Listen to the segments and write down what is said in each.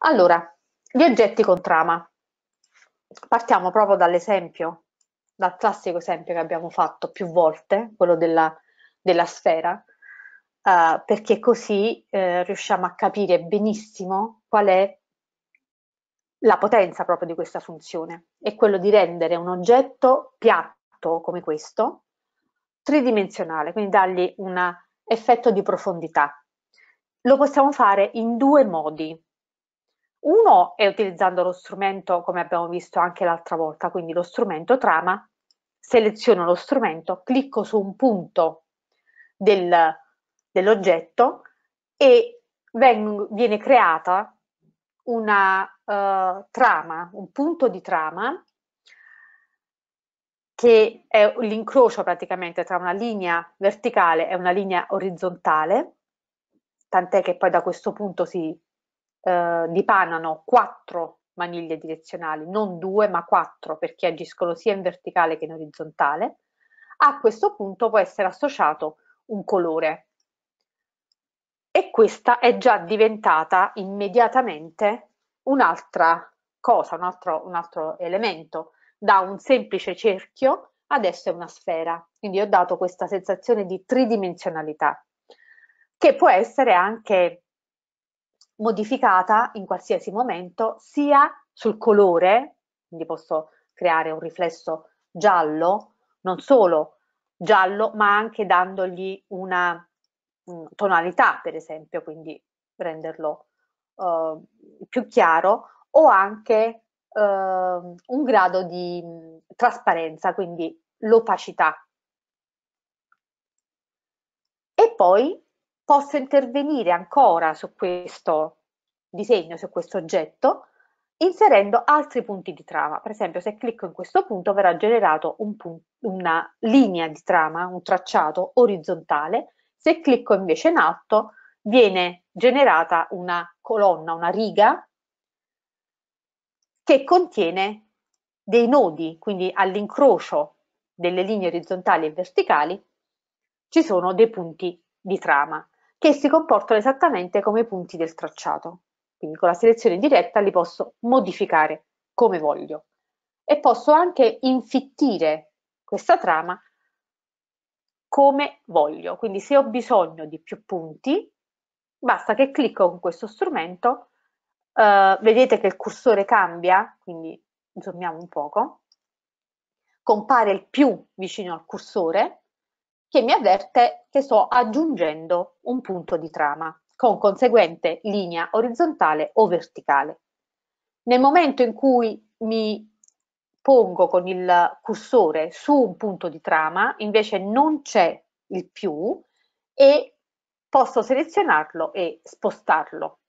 Allora, gli oggetti con trama. Partiamo proprio dall'esempio, dal classico esempio che abbiamo fatto più volte, quello della, della sfera, uh, perché così uh, riusciamo a capire benissimo qual è la potenza proprio di questa funzione. È quello di rendere un oggetto piatto come questo, tridimensionale, quindi dargli un effetto di profondità. Lo possiamo fare in due modi. Uno è utilizzando lo strumento, come abbiamo visto anche l'altra volta, quindi lo strumento trama, seleziono lo strumento, clicco su un punto del, dell'oggetto e veng, viene creata una uh, trama, un punto di trama che è l'incrocio praticamente tra una linea verticale e una linea orizzontale, tant'è che poi da questo punto si eh, dipanano quattro maniglie direzionali, non due ma quattro perché agiscono sia in verticale che in orizzontale, a questo punto può essere associato un colore e questa è già diventata immediatamente un'altra cosa, un altro, un altro elemento, da un semplice cerchio adesso è una sfera, quindi ho dato questa sensazione di tridimensionalità che può essere anche modificata in qualsiasi momento sia sul colore, quindi posso creare un riflesso giallo, non solo giallo, ma anche dandogli una mh, mm, tonalità, per esempio, quindi renderlo uh, più chiaro, o anche uh, un grado di mh, mm, trasparenza, quindi l'opacità. E poi posso intervenire ancora su questo disegno, su questo oggetto, inserendo altri punti di trama. Per esempio, se clicco in questo punto verrà generato un punto, una linea di trama, un tracciato orizzontale. Se clicco invece in alto viene generata una colonna, una riga che contiene dei nodi, quindi all'incrocio delle linee orizzontali e verticali ci sono dei punti di trama che si comportano esattamente come i punti del tracciato. Quindi con la selezione diretta li posso modificare come voglio e posso anche infittire questa trama come voglio. Quindi se ho bisogno di più punti, basta che clicco con questo strumento, eh, vedete che il cursore cambia, quindi zoomiamo un poco, compare il più vicino al cursore che mi avverte che sto aggiungendo un punto di trama con conseguente linea orizzontale o verticale. Nel momento in cui mi pongo con il cursore su un punto di trama, invece non c'è il più e posso selezionarlo e spostarlo.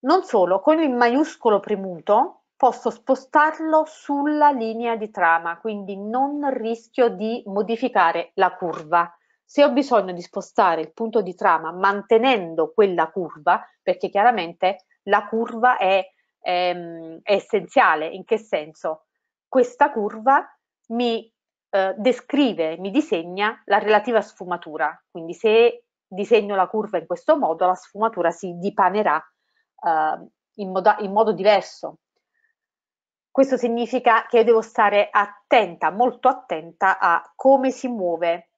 Non solo, con il maiuscolo premuto posso spostarlo sulla linea di trama, quindi non rischio di modificare la curva. Se ho bisogno di spostare il punto di trama mantenendo quella curva, perché chiaramente la curva è, ehm, è essenziale, in che senso? Questa curva mi eh, descrive, mi disegna la relativa sfumatura, quindi se disegno la curva in questo modo, la sfumatura si dipanerà eh, in, modo, in modo diverso questo significa che devo stare attenta, molto attenta a come si muove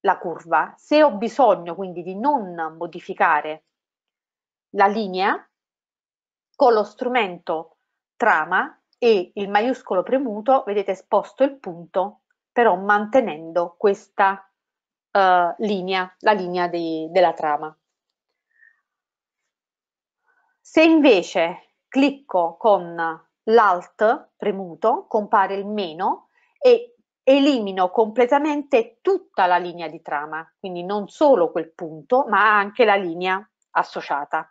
la curva. Se ho bisogno quindi di non modificare la linea, con lo strumento trama e il maiuscolo premuto, vedete, sposto il punto, però mantenendo questa uh, linea, la linea di, della trama. Se invece clicco con l'alt premuto, compare il meno e elimino completamente tutta la linea di trama, quindi non solo quel punto, ma anche la linea associata.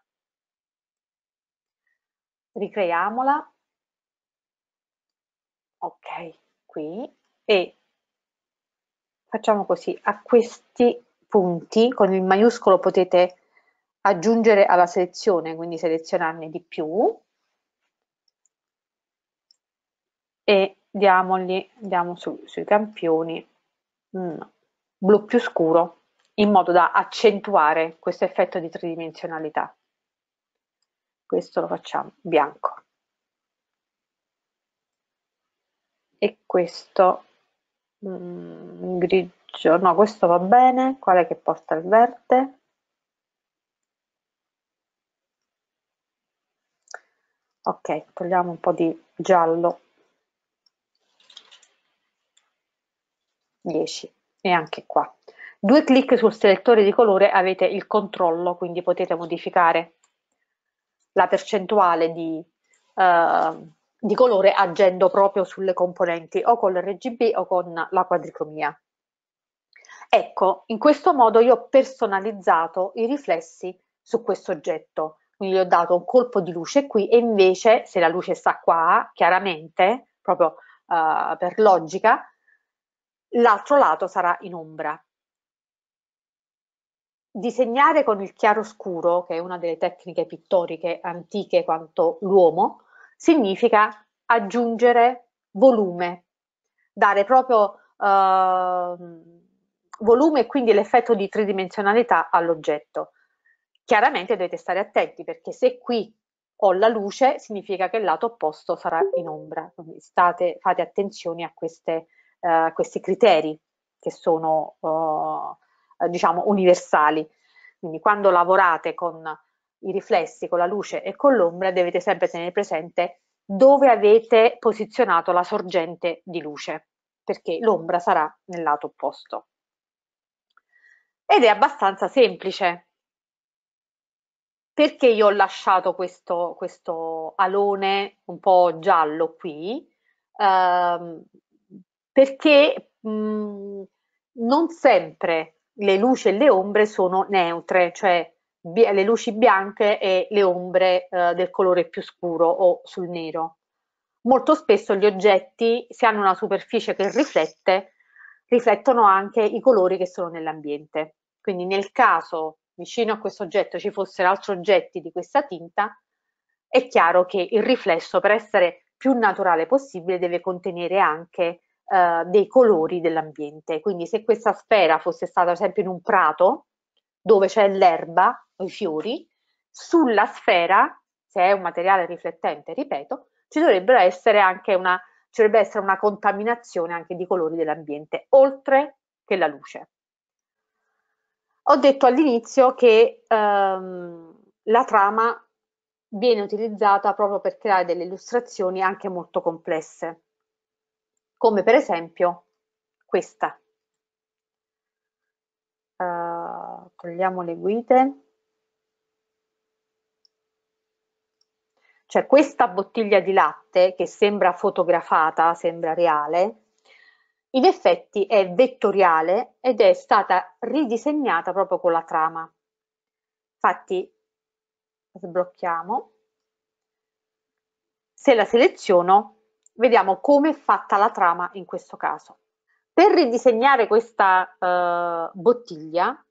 Ricreiamola. Ok, qui e facciamo così, a questi punti con il maiuscolo potete aggiungere alla selezione, quindi selezionarne di più e diamogli, andiamo su, sui campioni, un blu più scuro in modo da accentuare questo effetto di tridimensionalità. Questo lo facciamo bianco. E questo mm, grigio, no questo va bene, quale che porta il verde? Ok, togliamo un po' di giallo 10 e anche qua. Due clic sul selettore di colore avete il controllo, quindi potete modificare la percentuale di, eh, di colore agendo proprio sulle componenti o con l'RGB o con la quadricomia. Ecco, in questo modo io ho personalizzato i riflessi su questo oggetto, quindi gli ho dato un colpo di luce qui e invece se la luce sta qua, chiaramente, proprio uh, per logica, l'altro lato sarà in ombra. Disegnare con il chiaroscuro, che è una delle tecniche pittoriche antiche quanto l'uomo, significa aggiungere volume, dare proprio eh, volume e quindi l'effetto di tridimensionalità all'oggetto. Chiaramente dovete stare attenti perché se qui ho la luce significa che il lato opposto sarà in ombra, quindi state, fate attenzione a queste eh, questi criteri che sono eh, diciamo universali. Quindi quando lavorate con i riflessi, con la luce e con l'ombra dovete sempre tenere presente dove avete posizionato la sorgente di luce, perché l'ombra sarà nel lato opposto. Ed è abbastanza semplice. Perché io ho lasciato questo, questo alone un po' giallo qui? Ehm, perché mh, mhmm, non sempre le luci e le ombre sono neutre, cioè le luci bianche e le ombre eh, del colore più scuro o sul nero. Molto spesso gli oggetti, se hanno una superficie che riflette, riflettono anche i colori che sono nell'ambiente. Quindi nel caso vicino a questo oggetto ci fossero altri oggetti di questa tinta, è chiaro che il riflesso, per essere più naturale possibile, deve contenere anche eh, dei colori dell'ambiente. Quindi se questa sfera fosse stata ad esempio in un prato dove c'è l'erba i fiori, sulla sfera, se è un materiale riflettente, ripeto, ci dovrebbe essere anche una, dovrebbe essere una contaminazione anche di colori dell'ambiente, oltre che la luce. Ho detto all'inizio che ehm, la trama viene utilizzata proprio per creare delle illustrazioni anche molto complesse come per esempio questa. Uh, togliamo le guide. Cioè questa bottiglia di latte che sembra fotografata, sembra reale, in effetti è vettoriale ed è stata ridisegnata proprio con la trama. Infatti sblocchiamo. Se la seleziono vediamo come è fatta la trama in questo caso. Per ridisegnare questa eh, bottiglia,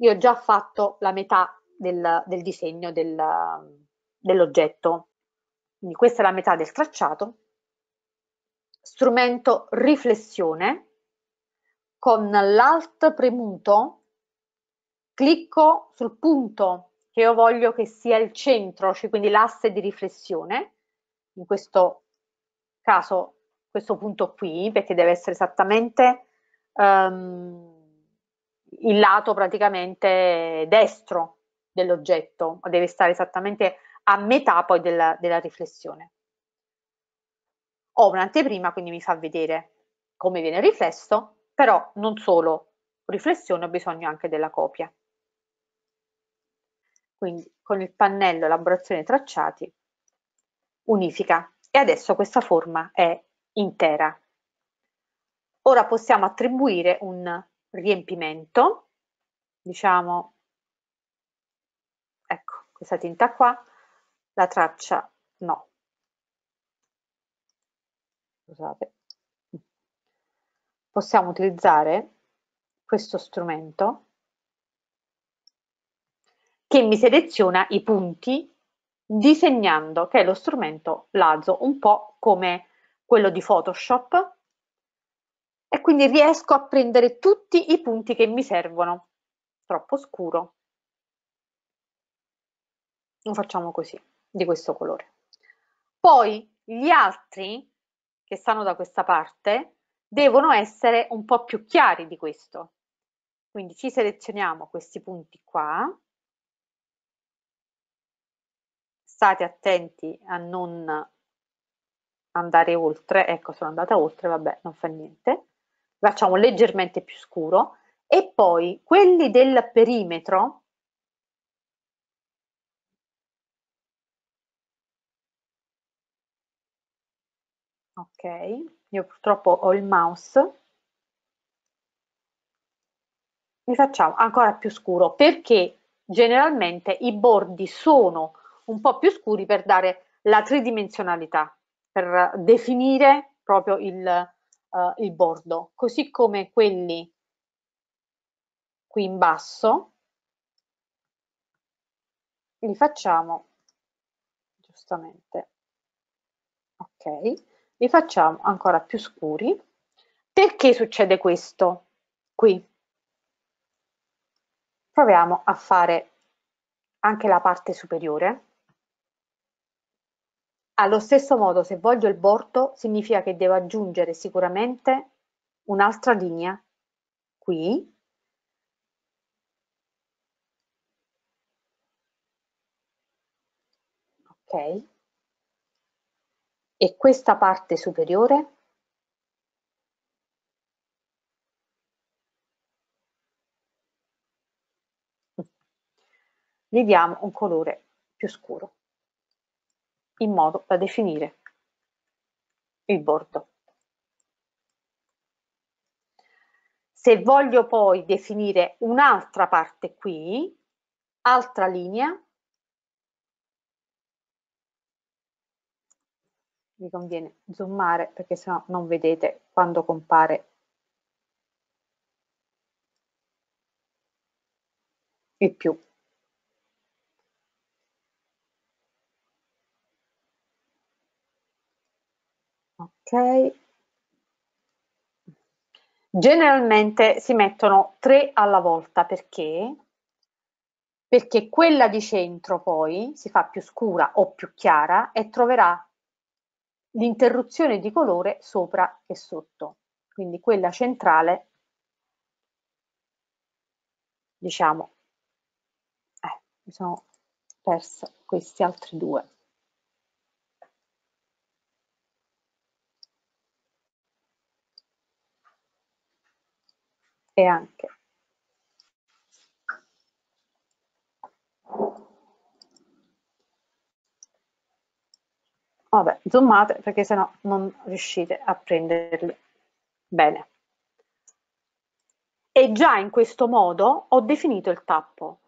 io ho già fatto la metà del, del disegno del, dell'oggetto. Quindi questa è la metà del tracciato. Strumento riflessione, con l'alt premuto, clicco sul punto che io voglio che sia il centro, cioè quindi l'asse di riflessione, in questo caso questo punto qui, perché deve essere esattamente um, il lato praticamente destro dell'oggetto, deve stare esattamente a metà poi della, della riflessione. Ho un'anteprima, quindi mi fa vedere come viene riflesso, però non solo riflessione, ho bisogno anche della copia. Quindi con il pannello elaborazione tracciati unifica e adesso questa forma è intera. Ora possiamo attribuire un riempimento, diciamo, ecco, questa tinta qua, la traccia no. Scusate. Possiamo utilizzare questo strumento che mi seleziona i punti disegnando, che è lo strumento Lazo, un po' come quello di Photoshop, e quindi riesco a prendere tutti i punti che mi servono. Troppo scuro. Lo facciamo così, di questo colore. Poi gli altri, che stanno da questa parte, devono essere un po' più chiari di questo. Quindi ci selezioniamo questi punti qua, state attenti a non andare oltre, ecco sono andata oltre, vabbè non fa niente, facciamo leggermente più scuro e poi quelli del perimetro ok, io purtroppo ho il mouse li facciamo ancora più scuro perché generalmente i bordi sono un po' più scuri per dare la tridimensionalità, per definire proprio il, uh, il bordo, così come quelli qui in basso li facciamo giustamente ok li facciamo ancora più scuri perché succede questo qui proviamo a fare anche la parte superiore allo stesso modo, se voglio il bordo, significa che devo aggiungere sicuramente un'altra linea qui, ok, e questa parte superiore gli diamo un colore più scuro in modo da definire il bordo. Se voglio poi definire un'altra parte qui, altra linea, vi conviene zoomare perché sennò non vedete quando compare il più. Ok. Generalmente si mettono tre alla volta perché? Perché quella di centro poi si fa più scura o più chiara e troverà l'interruzione di colore sopra e sotto. Quindi quella centrale, diciamo, eh, mi sono persa questi altri due. e anche. Vabbè, zoomate perché sennò non riuscite a prenderli bene. E già in questo modo ho definito il tappo.